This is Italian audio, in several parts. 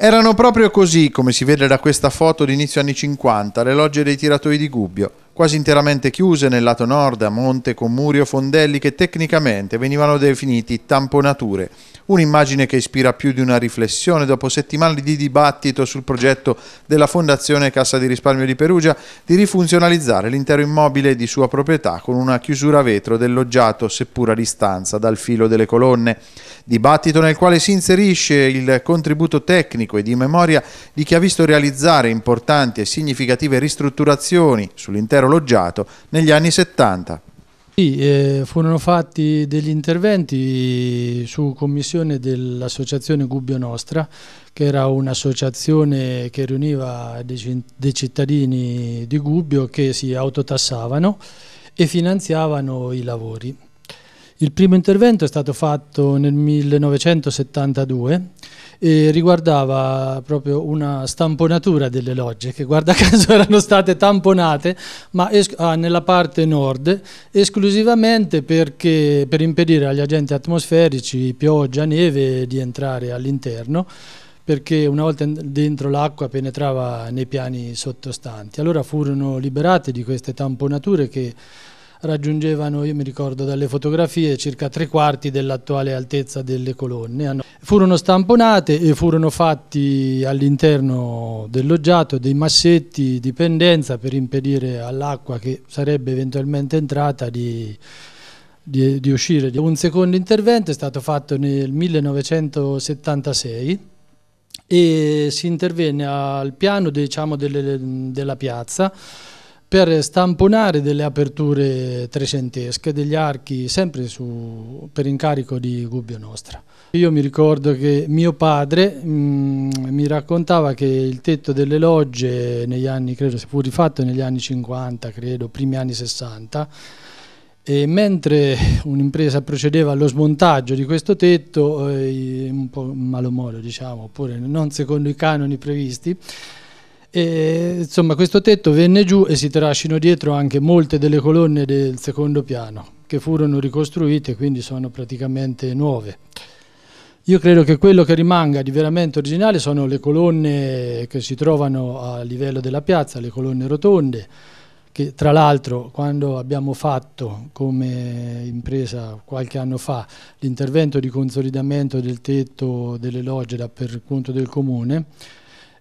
Erano proprio così, come si vede da questa foto d'inizio anni 50, le logge dei tiratori di Gubbio, quasi interamente chiuse nel lato nord a monte con muri o fondelli che tecnicamente venivano definiti tamponature. Un'immagine che ispira più di una riflessione dopo settimane di dibattito sul progetto della Fondazione Cassa di Risparmio di Perugia di rifunzionalizzare l'intero immobile di sua proprietà con una chiusura vetro del loggiato, seppur a distanza dal filo delle colonne. Dibattito nel quale si inserisce il contributo tecnico e di memoria di chi ha visto realizzare importanti e significative ristrutturazioni sull'intero loggiato negli anni 70. Sì, eh, furono fatti degli interventi su commissione dell'associazione Gubbio Nostra, che era un'associazione che riuniva dei, dei, cittadini di Gubbio che si autotassavano e finanziavano i lavori. Il primo intervento è stato fatto nel 1972 e riguardava proprio una stamponatura delle logge che guarda caso erano state tamponate ma ah, nella parte nord esclusivamente perché, per impedire agli agenti atmosferici, pioggia, neve di entrare all'interno perché una volta dentro l'acqua penetrava nei piani sottostanti. Allora furono liberate di queste tamponature che raggiungevano, io mi ricordo dalle fotografie, circa tre quarti dell'attuale altezza delle colonne. Furono stamponate e furono fatti all'interno del loggiato dei massetti di pendenza per impedire all'acqua che sarebbe eventualmente entrata di di, di, uscire. Un secondo intervento è stato fatto nel 1976 e si intervenne al piano diciamo, delle, della piazza per stamponare delle aperture trecentesche, degli archi sempre su, per incarico di Gubbio Nostra. Io mi ricordo che mio padre mh, mm, mi raccontava che il tetto delle logge negli anni, credo, si fu rifatto negli anni 50, credo, primi anni 60, e mentre un'impresa procedeva allo smontaggio di questo tetto, eh, un po' in diciamo, oppure non secondo i canoni previsti, e, insomma, questo tetto venne giù e si trascinò dietro anche molte delle colonne del secondo piano, che furono ricostruite, quindi sono praticamente nuove. Io credo che quello che rimanga di veramente originale sono le colonne che si trovano a livello della piazza, le colonne rotonde, che tra l'altro quando abbiamo fatto come impresa qualche anno fa l'intervento di consolidamento del tetto delle logge per conto del comune,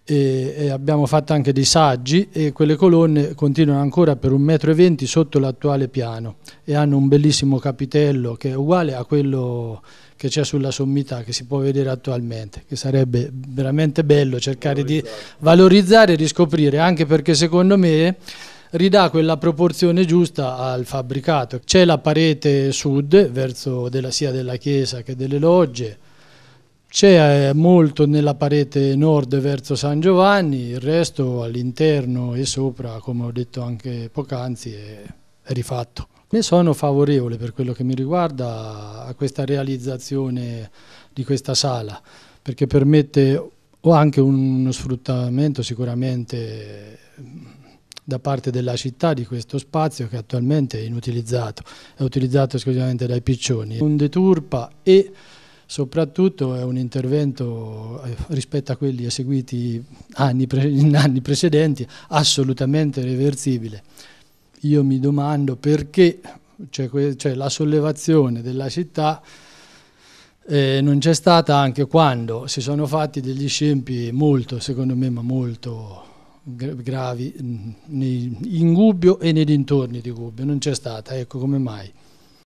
e, e abbiamo fatto anche dei saggi e quelle colonne continuano ancora per 1,20 m sotto l'attuale piano e hanno un bellissimo capitello che è uguale a quello che c'è sulla sommità che si può vedere attualmente, che sarebbe veramente bello cercare valorizzare. di valorizzare e riscoprire, anche perché secondo me ridà quella proporzione giusta al fabbricato. C'è la parete sud, verso della, sia della chiesa che delle logge, c'è eh, molto nella parete nord verso San Giovanni, il resto all'interno e sopra, come ho detto anche poc'anzi, è rifatto. Ne sono favorevole per quello che mi riguarda a questa realizzazione di questa sala, perché permette anche uno sfruttamento sicuramente da parte della città di questo spazio che attualmente è inutilizzato, è utilizzato esclusivamente dai piccioni. Un deturpa e soprattutto è un intervento eh, rispetto a quelli eseguiti anni in anni precedenti assolutamente reversibile. Io mi domando perché cioè, la sollevazione della città eh, non c'è stata anche quando si sono fatti degli scempi molto, secondo me, ma molto gravi mm, in Gubbio e nei dintorni di Gubbio, non c'è stata, ecco come mai.